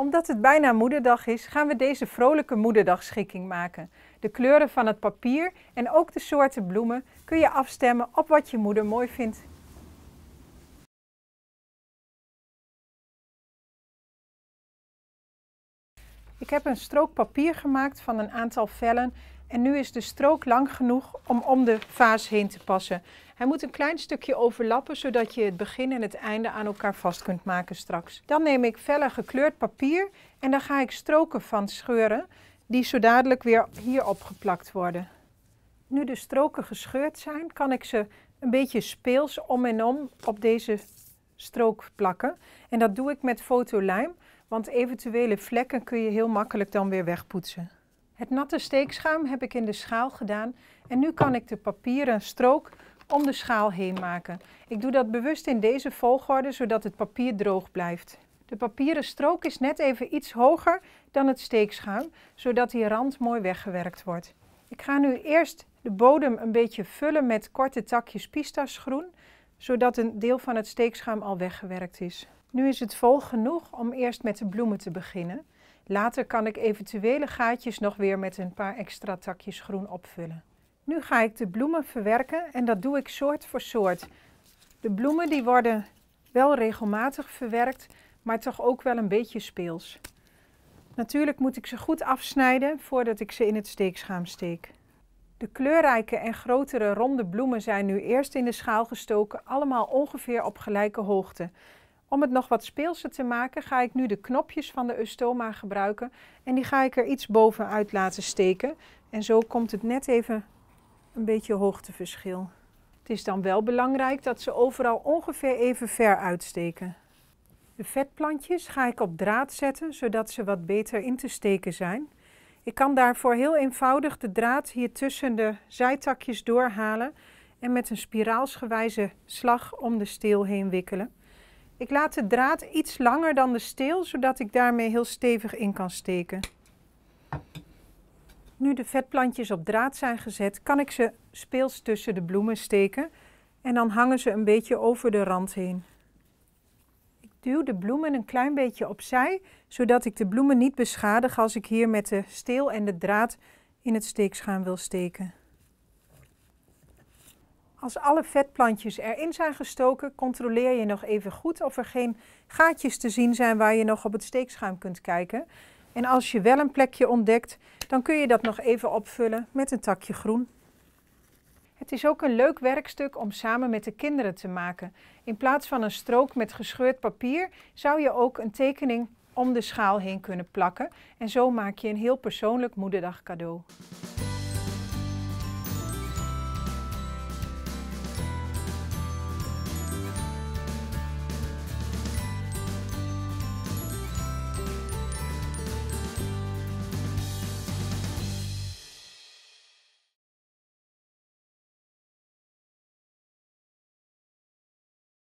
Omdat het bijna moederdag is, gaan we deze vrolijke moederdagschikking maken. De kleuren van het papier en ook de soorten bloemen kun je afstemmen op wat je moeder mooi vindt. Ik heb een strook papier gemaakt van een aantal vellen en nu is de strook lang genoeg om om de vaas heen te passen. Hij moet een klein stukje overlappen, zodat je het begin en het einde aan elkaar vast kunt maken straks. Dan neem ik vellen gekleurd papier en daar ga ik stroken van scheuren, die zo dadelijk weer hier opgeplakt worden. Nu de stroken gescheurd zijn, kan ik ze een beetje speels om en om op deze strook plakken. En dat doe ik met fotolijm. Want eventuele vlekken kun je heel makkelijk dan weer wegpoetsen. Het natte steekschuim heb ik in de schaal gedaan en nu kan ik de papieren strook om de schaal heen maken. Ik doe dat bewust in deze volgorde zodat het papier droog blijft. De papieren strook is net even iets hoger dan het steekschuim, zodat die rand mooi weggewerkt wordt. Ik ga nu eerst de bodem een beetje vullen met korte takjes pistasgroen, zodat een deel van het steekschaam al weggewerkt is. Nu is het vol genoeg om eerst met de bloemen te beginnen. Later kan ik eventuele gaatjes nog weer met een paar extra takjes groen opvullen. Nu ga ik de bloemen verwerken en dat doe ik soort voor soort. De bloemen die worden wel regelmatig verwerkt, maar toch ook wel een beetje speels. Natuurlijk moet ik ze goed afsnijden voordat ik ze in het steekschaam steek. De kleurrijke en grotere ronde bloemen zijn nu eerst in de schaal gestoken, allemaal ongeveer op gelijke hoogte. Om het nog wat speelser te maken ga ik nu de knopjes van de Eustoma gebruiken en die ga ik er iets bovenuit laten steken. En zo komt het net even een beetje hoogteverschil. Het is dan wel belangrijk dat ze overal ongeveer even ver uitsteken. De vetplantjes ga ik op draad zetten, zodat ze wat beter in te steken zijn. Ik kan daarvoor heel eenvoudig de draad hier tussen de zijtakjes doorhalen en met een spiraalsgewijze slag om de steel heen wikkelen. Ik laat de draad iets langer dan de steel, zodat ik daarmee heel stevig in kan steken. Nu de vetplantjes op draad zijn gezet, kan ik ze speels tussen de bloemen steken en dan hangen ze een beetje over de rand heen. Duw de bloemen een klein beetje opzij, zodat ik de bloemen niet beschadig als ik hier met de steel en de draad in het steekschaam wil steken. Als alle vetplantjes erin zijn gestoken, controleer je nog even goed of er geen gaatjes te zien zijn waar je nog op het steekschuim kunt kijken. En als je wel een plekje ontdekt, dan kun je dat nog even opvullen met een takje groen. Het is ook een leuk werkstuk om samen met de kinderen te maken. In plaats van een strook met gescheurd papier zou je ook een tekening om de schaal heen kunnen plakken. En zo maak je een heel persoonlijk moederdagcadeau.